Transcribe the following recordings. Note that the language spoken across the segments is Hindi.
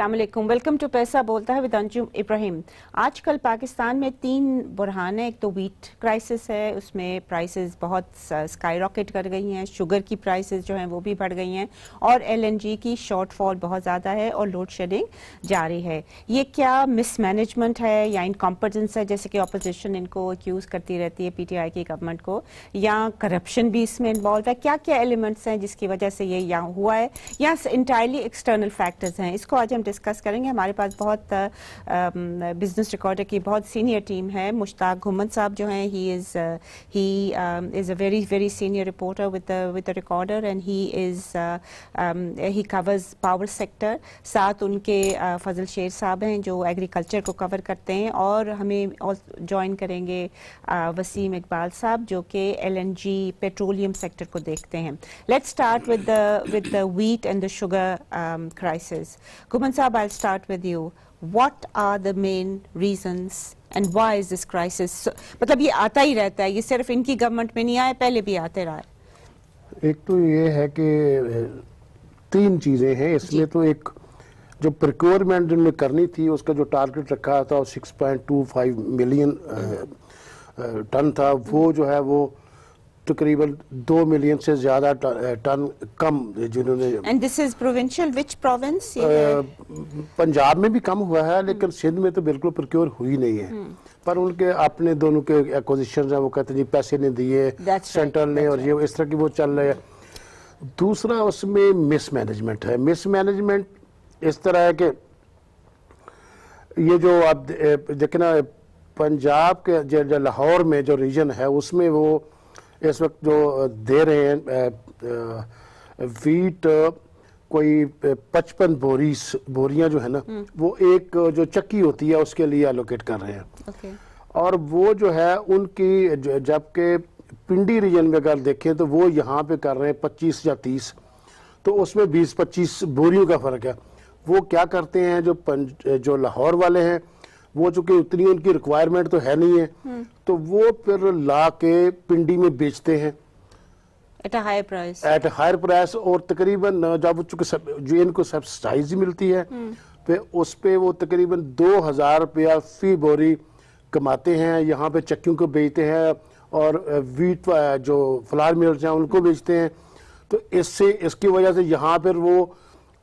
असलम वेलकम टू पैसा बोलता है विद अंजुम इब्राहिम आजकल पाकिस्तान में तीन बुरहान है एक तो वीट क्राइसिस है उसमें प्राइसेस बहुत स्काई रॉकेट कर गई हैं शुगर की प्राइसेस जो हैं वो भी बढ़ गई हैं और एलएनजी की शॉर्टफॉल बहुत ज़्यादा है और लोड शेडिंग जारी है ये क्या मिसमैनेजमेंट है या इनकॉम्पिटेंस है जैसे कि अपोजिशन इनको एक्यूज़ करती रहती है आई की गवर्नमेंट को या करप्शन भी इसमें इन्वॉल्व है क्या क्या एलिमेंट्स हैं जिसकी वजह से ये यहाँ हुआ है या इंटायरली एक्सटर्नल फैक्टर्स हैं इसको आज हम डिस्कस करेंगे हमारे पास बहुत बिजनेस रिकॉर्डर की बहुत सीनियर टीम है मुश्ताक घुमन साहब जो हैं he is he is a very very senior reporter with with recorder and he is he covers power sector साथ उनके uh, फजल शेर साहब हैं जो एग्रीकल्चर को कवर करते हैं और हमें ज्वाइन करेंगे uh, वसीम इकबाल साहब जो कि एल पेट्रोलियम सेक्टर को देखते हैं let's start with with the wheat and the sugar crisis Ghuman Saab, I'll start with you. What are the main reasons and why is this crisis? Crisis मतलब ये आता ही रहता है ये सिर्फ इनकी गवर्नमेंट में नहीं आया पहले भी आते रहा एक तो ये है कि तीन चीज़ें हैं इसमें तो एक जो प्रिक्योरमेंट जिनमें करनी थी उसका जो टारगेट रखा था सिक्स पॉइंट मिलियन टन था वो जो है वो तकरीबन दो मिलियन से ज्यादा टन कम जिन्होंने and this is provincial which province Punjab में भी कम हुआ है लेकिन सिंध में तो बिल्कुल प्रोक्योर हुई नहीं है हम्म। पर उनके अपने दोनों के एक्विजिशन है वो कहते हैं पैसे नहीं दिए सेंट्रल right, ने और ये इस तरह की वो चल रहे हैं दूसरा उसमें मिसमैनेजमेंट है मिसमैनेजमेंट इस तरह है कि ये जो आप देखे ना पंजाब के जो लाहौर में जो रीजन है उसमें वो इस वक्त जो दे रहे हैं वीट कोई पचपन बोरीस बोरियां जो है ना हम्म। वो एक जो चक्की होती है उसके लिए एलोकेट कर रहे हैं और वो जो है उनकी जबकि पिंडी रीजन में अगर देखें तो वो यहाँ पे कर रहे हैं पच्चीस या तीस तो उसमें बीस पच्चीस बोरियों का फ़र्क है वो क्या करते हैं जो पंज जो लाहौर वाले हैं वो चूंकि उतनी उनकी रिक्वायरमेंट तो है नहीं है हम्म। तो वो फिर ला के पिंडी में बेचते हैं at higher price at higher price और तकरीबन जब चूंकि जो इनको सब्सिडाइज मिलती है पे हम्म। तो उस पे वो तकरीबन दो हज़ार रुपया फी बोरी कमाते हैं यहाँ पे चक्कियों को बेचते हैं और वीट जो फ्लावर मिल्स हैं उनको बेचते हैं तो इससे इसकी वजह से यहाँ पर वो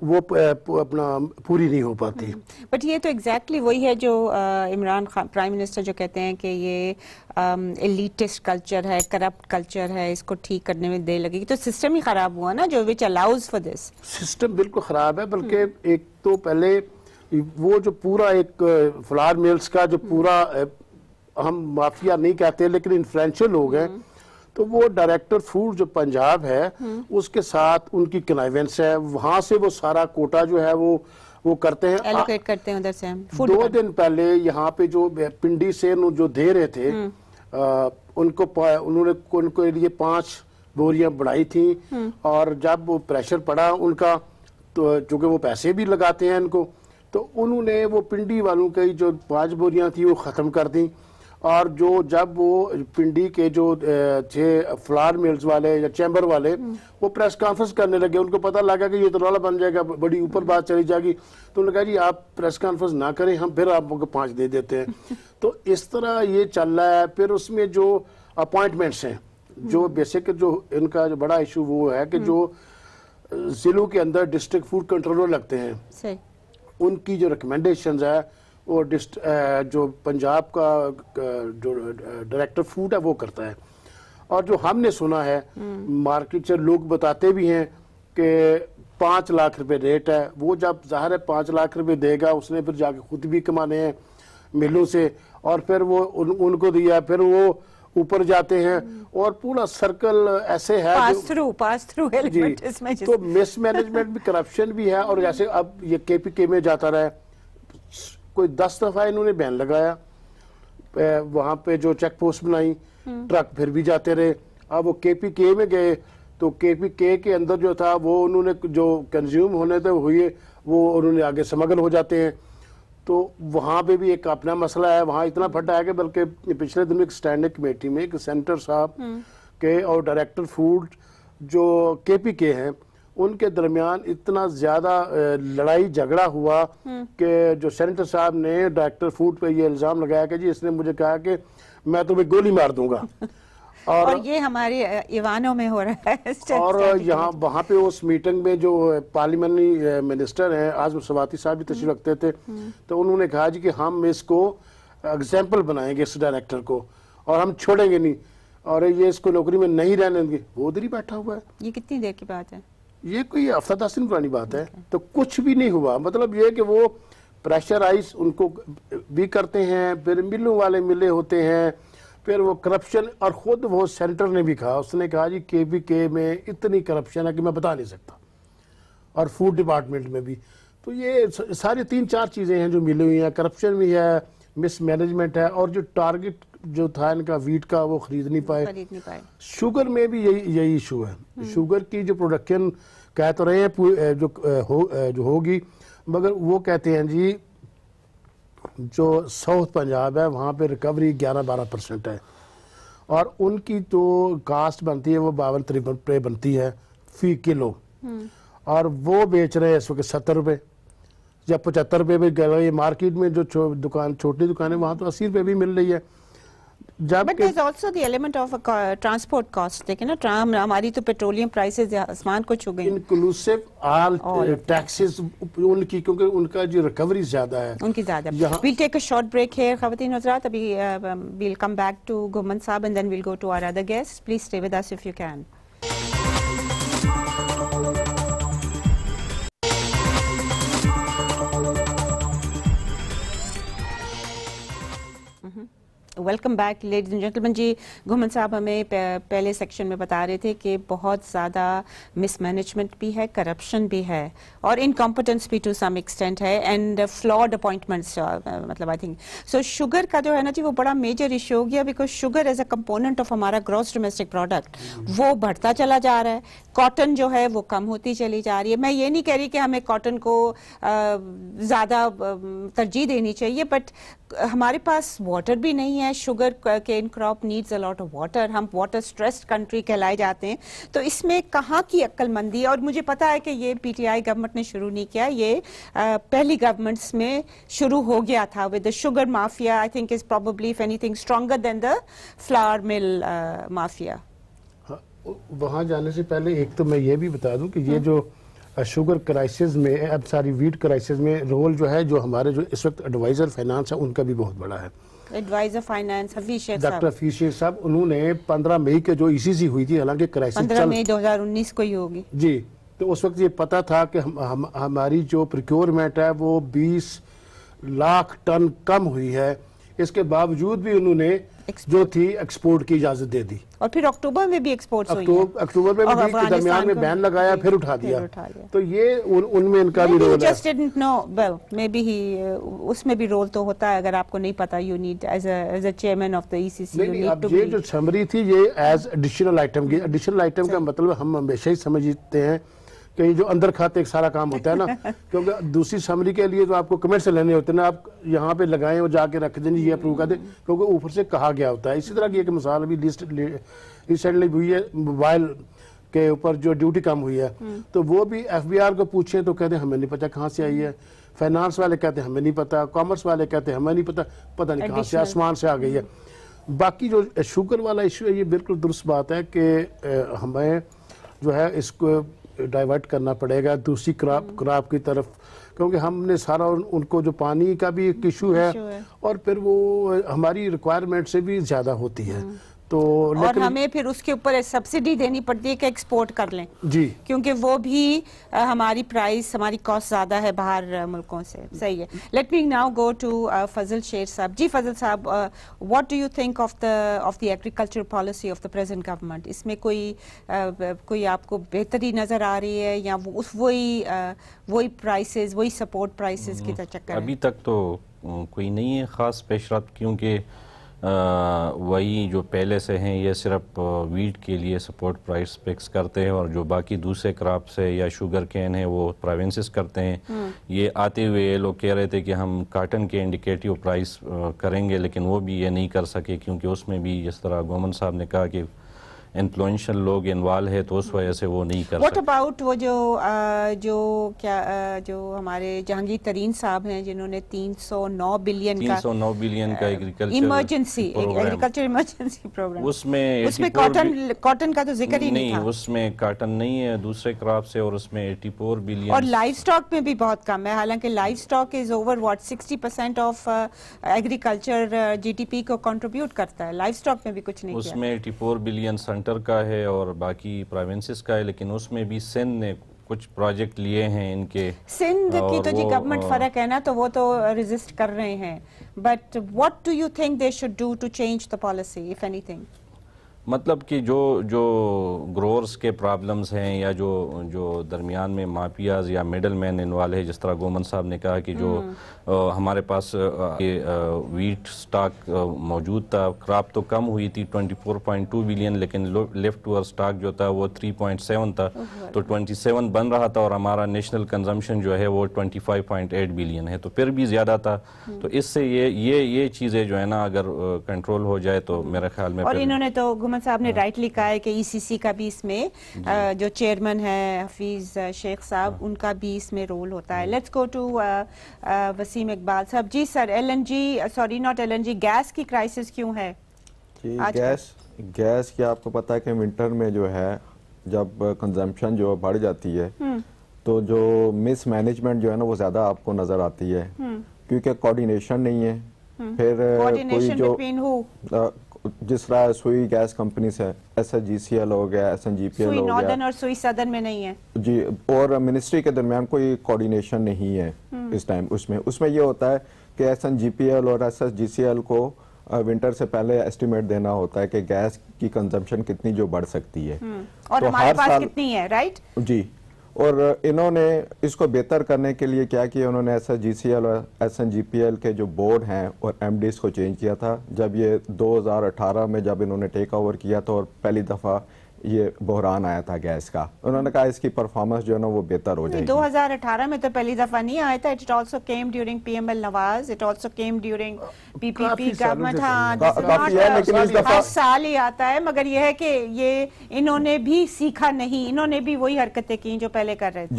वो अपना पूरी नहीं हो पाती बट हम्म, हम्म। ये तो एग्जैक्टली exactly वही है जो इमरान खान प्राइम मिनिस्टर जो कहते हैं कि ये एलिटिस्ट कल्चर है करप्ट कल्चर है इसको ठीक करने में देर लगेगी तो सिस्टम ही ख़राब हुआ ना जो which allows for this system बिल्कुल ख़राब है बल्कि हम्म। एक तो पहले वो जो पूरा एक फ्लावर मिल्स का जो पूरा हम माफिया नहीं कहते लेकिन इन्फ्लुएंशियल लोग हैं तो वो डायरेक्टर फूड जो पंजाब है उसके साथ उनकी कनाइवेंस है वहाँ से वो सारा कोटा जो है वो वो करते हैं एलोकेट करते हैं उधर से फूड दो दिन पहले यहाँ पे जो पिंडी से जो दे रहे थे आ, हम्म। उनको उन्होंने उनको लिए पांच बोरियां बढ़ाई थी हम्म। और जब वो प्रेशर पड़ा उनका तो चूंकि वो पैसे भी लगाते हैं इनको तो उन्होंने वो पिंडी वालों की जो पांच बोरियां थी वो ख़त्म कर दी और जो जब वो पिंडी के जो थे फ्लावर मिल्स वाले या चैम्बर वाले हम्म। वो प्रेस कॉन्फ्रेंस करने लगे उनको पता लगा कि ये तो रौला बन जाएगा बड़ी ऊपर बात चली जाएगी तो उन्होंने कहा जी आप प्रेस कॉन्फ्रेंस ना करें हम फिर आपको पाँच दे देते हैं तो इस तरह ये चल रहा है फिर उसमें जो अपॉइंटमेंट्स हैं हम्म। जो बेसिक जो इनका जो बड़ा इशू वो है कि जो हम्म। जिलों के अंदर डिस्ट्रिक्ट फूड कंट्रोलर लगते हैं उनकी जो रिकमेंडेशन है वो जो पंजाब का जो डायरेक्टर फूड है वो करता है और जो हमने सुना है मार्केट हम्म। से लोग बताते भी हैं कि पाँच लाख रुपए रेट है वो जब ज़ाहिर है पाँच लाख रुपए देगा उसने फिर जाके खुद भी कमाने हैं मिलों से और फिर वो उन, उनको दिया फिर वो ऊपर जाते हैं हम्म। और पूरा सर्कल ऐसे है पास थ्रू पास थ्रू जी तो मिसमैनेजमेंट भी करप्शन भी है और जैसे अब ये केपीके में जाता रहा है कोई दस दफा इन्होंने बैन लगाया वहां पे जो चेक पोस्ट बनाई ट्रक फिर भी जाते रहे अब वो के में गए तो के के अंदर जो था वो उन्होंने जो कंज्यूम होने थे तो हुए वो उन्होंने आगे समगल हो जाते हैं तो वहाँ पे भी एक अपना मसला है वहाँ इतना फटा है कि बल्कि पिछले दिन एक स्टैंडिंग कमेटी में एक सेंटर साहब हम्म। के और डायरेक्टर फूड जो के पी के हैं उनके दरमियान इतना ज़्यादा लड़ाई झगड़ा हुआ हम्म। कि जो सेनेटर साहब ने डायरेक्टर फूड पे ये इल्ज़ाम लगाया कि जी इसने मुझे कहा कि मैं तुम्हें गोली मार दूंगा और, और ये हमारे इवानों में हो रहा है और यहाँ वहाँ पे उस मीटिंग में जो पार्लियामानी मिनिस्टर हैं आजम सवाती साहब भी हम्म। तशरी रखते थे हम्म। तो उन्होंने कहा जी कि हम इसको एग्जाम्पल बनाएंगे इस डायरेक्टर को और हम छोड़ेंगे नहीं और ये इसको नौकरी में नहीं रहने देंगे वो उधर ही बैठा हुआ है ये कितनी देर की बात है ये कोई हफ्ता दस दिन पुरानी बात है तो कुछ भी नहीं हुआ मतलब ये कि वो प्रेशराइज उनको भी करते हैं फिर मिलों वाले मिले होते हैं फिर वो करप्शन और ख़ुद वो सेंटर ने भी कहा उसने कहा जी के पी के में इतनी करप्शन है कि मैं बता नहीं सकता और फूड डिपार्टमेंट में भी तो ये सारी तीन चार चीज़ें हैं जो मिली हुई हैं करप्शन भी है मिसमैनेजमेंट है और जो टारगेट जो था इनका वीट का वो खरीद नहीं पाए खरीद नहीं पाए शुगर में भी यही यही इशू है शुगर हम्म। की जो प्रोडक्शन कह तो रहे हैं जो हो जो होगी मगर वो कहते हैं जी जो साउथ पंजाब है वहाँ पे रिकवरी 11-12 परसेंट है और उनकी जो तो कास्ट बनती है वो बावन तिरपन रुपये बनती है फी किलो हम्म। और वो बेच रहे हैं इस वक्त सत्तर रुपये या पचहत्तर रुपये में गए ये मार्केट में जो छो, दुकान छोटी दुकान है वहाँ तो अस्सी रुपये भी मिल रही है ना ट्राम हमारी तो पेट्रोलियम आसमान को छू गई इंक्लूसिव ऑल टैक्सेस उनकी क्योंकि उनका जो रिकवरी ज्यादा है उनकी ज्यादा we'll take a short break हजरात अभी वील कम बैक टू साहब and then we'll go to other guest please stay with us if you can welcome back ladies and gentleman जी घुमन साहब हमें पहले सेक्शन में बता रहे थे कि बहुत ज़्यादा मिसमैनेजमेंट भी है करप्शन भी है और इनकॉम्पिटेंस भी टू सम एक्सटेंट है एंड फ्लॉड अपॉइंटमेंट्स मतलब आई थिंक सो शुगर का जो है ना जी वो बड़ा मेजर इशू हो गया because sugar as a component of हमारा ग्रॉस डोमेस्टिक प्रोडक्ट वो बढ़ता चला जा रहा है कॉटन जो है वो कम होती चली जा रही है मैं ये नहीं कह रही कि हमें कॉटन को uh, ज़्यादा uh, तरजीह देनी चाहिए बट हमारे पास वाटर भी नहीं है हैं sugarcane crop needs a lot of water हम वाटर स्ट्रेस्ड कंट्री कहलाए जाते हैं तो इसमें कहाँ की अक्लमंदी और मुझे पता है कि ये पीटीआई गवर्नमेंट ने शुरू नहीं किया ये आ, पहली गवर्नमेंट्स में शुरू हो गया था with the sugar mafia I think is probably if anything stronger than the flour mill mafia वहाँ जाने से पहले एक तो मैं ये भी बता दूँ कि ये हुँ? जो शुगर क्राइसिस में अब सारी वीट क्राइसिस में रोल जो है जो हमारे जो इस वक्त एडवाइज़र फाइनेंस है उनका भी बहुत बड़ा है adviser finance Hafeez doctor Hafeez साहब उन्होंने 15 मई के जो ई e हुई थी हालांकि क्राइसिस पंद्रह मई 2019 को ही होगी जी तो उस वक्त ये पता था कि हम, हम हमारी जो प्रिक्योरमेंट है वो 20 लाख टन कम हुई है इसके बावजूद भी उन्होंने जो थी एक्सपोर्ट की इजाजत दे दी और फिर अक्टूबर में भी एक्सपोर्ट अक्टूबर में भी दरमियान में बैन लगाया फिर उठा दिया तो ये उनमें इनका भी रोल uh, उसमें भी रोल तो होता है अगर आपको नहीं पता you need as a uh chairman of the ये जो समरी थी ये एज एडिशनल आइटम की एडिशनल आइटम का मतलब हम हमेशा ही समझते हैं कहीं जो अंदर खाते एक सारा काम होता है ना क्योंकि दूसरी समरी के लिए तो आपको कमेंट से लेने होते हैं ना आप यहाँ पे लगाएं और जाके रख दें ये अप्रूव कर दें क्योंकि ऊपर से कहा गया होता है इसी तरह की एक मिसाल अभी रिसेंटली हुई है मोबाइल के ऊपर जो ड्यूटी कम हुई है हम्म। तो वो भी एफ को पूछे तो कहते हैं हमें नहीं पता कहाँ से आई है फाइनेंस वाले कहते हैं हमें नहीं पता कॉमर्स वाले कहते हैं हमें नहीं पता पता नहीं कहाँ से आसमान से आ गई है हम्म। बाकी जो शुगर वाला इशू है ये बिल्कुल दुरुस्त बात है कि हमें जो है इसको डाइवर्ट करना पड़ेगा दूसरी क्राप हम्म। क्राप की तरफ क्योंकि हमने सारा उन, उनको जो पानी का भी एक इशू है, है और फिर वो हमारी रिक्वायरमेंट से भी ज़्यादा होती है हम्म। तो और हमें फिर उसके ऊपर सब्सिडी देनी पड़ती है कि एक्सपोर्ट कर लें जी क्योंकि वो भी हमारी प्राइस हमारी कॉस्ट ज़्यादा है बाहर मुल्कों से सही है let me now go to Fazal Sher साहब जी फजल साहब what do you think of the of the agriculture policy of the present government इसमें कोई uh, कोई आपको बेहतरी नज़र आ रही है या वो उस वही uh, वही प्राइसेस वही सपोर्ट प्राइसेस की चक्कर अभी तक तो कोई नहीं है ख़ास पेशरफ क्योंकि वही जो पहले से हैं ये सिर्फ वीट के लिए सपोर्ट प्राइस फिक्स करते हैं और जो बाकी दूसरे क्रॉप्स है या शुगर कैन है वो प्रोविंसेस करते हैं हम्म। ये आते हुए ये लोग कह रहे थे कि हम काटन के इंडिकेटिव प्राइस करेंगे लेकिन वो भी ये नहीं कर सके क्योंकि उसमें भी जिस तरह गोमन साहब ने कहा कि इन्फ्लुएंशल लोग इन्वॉल्व है तो उस वजह से वो नहीं कर वट अबाउट वो जो आ, जो क्या आ, जो हमारे जहांगीर तरीन साहब हैं जिन्होंने 309 बिलियन का 309 बिलियन का agriculture emergency agriculture emergency programme उसमें उसमें कॉटन कॉटन का तो जिक्र ही नहीं उसमें कॉटन नहीं है दूसरे क्रॉप से और उसमें 84 बिलियन और लाइव स्टॉक में भी बहुत कम है हालांकि livestock is over what 60 percent of agriculture पी को कॉन्ट्रीब्यूट करता है लाइव स्टॉक में भी कुछ नहीं उसमें 84 बिलियन सेंटर का है और बाकी प्रोविंसेस का है लेकिन उसमें भी सिंध ने कुछ प्रोजेक्ट लिए हैं इनके सिंध की तो जी गवर्नमेंट हाँ। फर्क है ना तो वो तो रेजिस्ट कर रहे हैं but what do you think they should do to change the policy if anything मतलब कि जो जो ग्रोअर्स के प्रॉब्लम्स हैं या जो जो दरमियान में माफियाज या मिडल मैन इन्वाल्व है जिस तरह गोमन साहब ने कहा कि जो आ, हम्म। हमारे पास ये वीट स्टॉक मौजूद था क्रॉप तो कम हुई थी 24.2 बिलियन लेकिन लेफ्ट टूअर स्टॉक जो था वो 3.7 था तो 27 बन रहा था और हमारा नेशनल कंजम्पशन जो है वो ट्वेंटी बिलियन है तो फिर भी ज़्यादा था हम्म। तो इससे ये ये ये चीज़ें जो है ना अगर कंट्रोल हो जाए तो मेरे ख्याल में और इन्होंने तो अहमद साहब ने हाँ। राइट लिखा है कि ईसीसी e का भी इसमें जो चेयरमैन है हफीज शेख साहब हाँ। उनका भी इसमें रोल होता है let's go to Waseem Iqbal साहब जी sir LNG sorry not LNG gas की क्राइसिस क्यों है गैस गैस की आपको पता है कि विंटर में जो है जब कंजम्पशन जो बढ़ जाती है हम्म। तो जो मिस मैनेजमेंट जो है ना वो ज़्यादा आपको नज़र आती है हम्म। क्योंकि कोऑर्डिनेशन नहीं है हम्म। फिर कोई जो जिस तरह सुई गैस कंपनीज है S H G C L हो गया S N G P L और सुई सदन में नहीं है जी और मिनिस्ट्री के दरमियान कोई कोऑर्डिनेशन नहीं है हम्म। इस टाइम उसमें उसमें ये होता है कि S N G P L और S H G C L को विंटर से पहले एस्टिमेट देना होता है कि गैस की कंजम्पशन कितनी जो बढ़ सकती है हम्म। और तो हमारे पास कितनी है राइट जी और इन्होंने इसको बेहतर करने के लिए क्या किया उन्होंने S S G C L और S N G P L के जो बोर्ड हैं और एम डी को चेंज किया था जब ये 2018 में जब इन्होंने टेक ओवर किया था और पहली दफ़ा ये बहरान आया था गैस का उन्होंने कहा इसकी परफॉर्मेंस जो है ना वो बेहतर हो जाएगी 2018 में तो पहली दफा नहीं आया था it also came during PML Nawaz it also came during PPP government हां हर साल ही आता है मगर यह है कि ये इन्होंने भी सीखा नहीं इन्होंने भी वही हरकतें की जो पहले कर रहे थे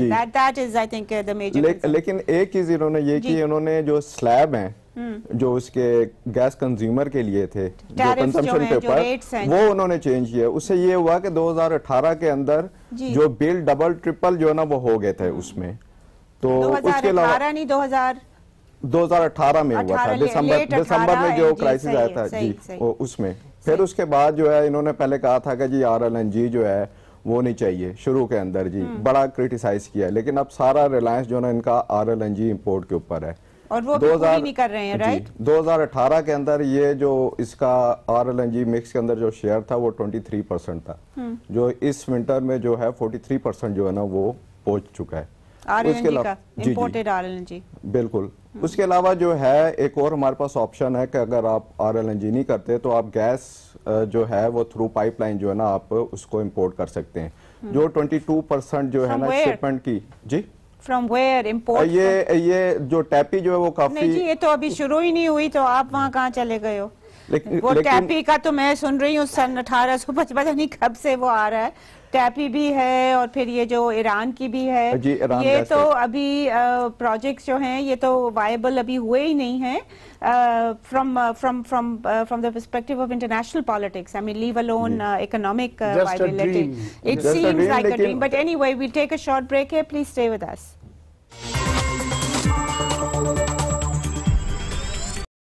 लेकिन एक चीज इन्होंने ये की इन्होंने जो स्लैब है जो उसके गैस कंज्यूमर के लिए थे जो कंजम्पशन पेपर वो उन्होंने चेंज किया उससे ये हुआ कि 2018 के अंदर जो बिल डबल ट्रिपल जो ना वो हो गए थे हम्म। उसमें तो उसके अलावा नहीं हजार 2018 में हुआ था दिसंबर दिसंबर में जो क्राइसिस आया था जी उसमें फिर उसके बाद जो है इन्होंने पहले कहा था कि जी आर एल एन जी जो है वो नहीं चाहिए शुरू के अंदर जी हम्म। बड़ा क्रिटिसाइज किया लेकिन अब सारा रिलायंस जो ना इनका R L N G import के ऊपर है और वो दो हजार नहीं कर रहे हैं राइट 2018 के अंदर ये जो इसका R L N G mix के अंदर जो शेयर था वो 23 परसेंट था हम्म। जो इस विंटर में जो है 43 परसेंट जो है ना वो पहुंच चुका है उसके अलावा इम्पोर्टेड आरएलएनजी बिल्कुल हम्म। उसके अलावा जो है एक और हमारे पास ऑप्शन है कि अगर आप आर आरएलएनजी नहीं करते तो आप गैस जो है वो थ्रू पाइपलाइन जो है ना आप उसको इम्पोर्ट कर सकते हैं हम्म। जो 22 परसेंट जो है ना शिपमेंट की जी फ्रॉम वेयर इम्पोर्ट ये ये जो टैपी जो है वो काफी नहीं जी ये तो अभी शुरू ही नहीं हुई तो आप वहाँ कहाँ चले गए हो वो टैपी का तो मैं सुन रही हूँ सन अठारह सौ पचपन नहीं कब से वो आ रहा है टैपी भी है और फिर ये जो ईरान की भी है जी, ये तो अभी प्रोजेक्ट्स जो हैं ये तो वायबल अभी हुए ही नहीं है from from from from the perspective of international politics I mean leave alone economic viability it seems like a dream but anyway we take a short break है प्लीज स्टे विद अस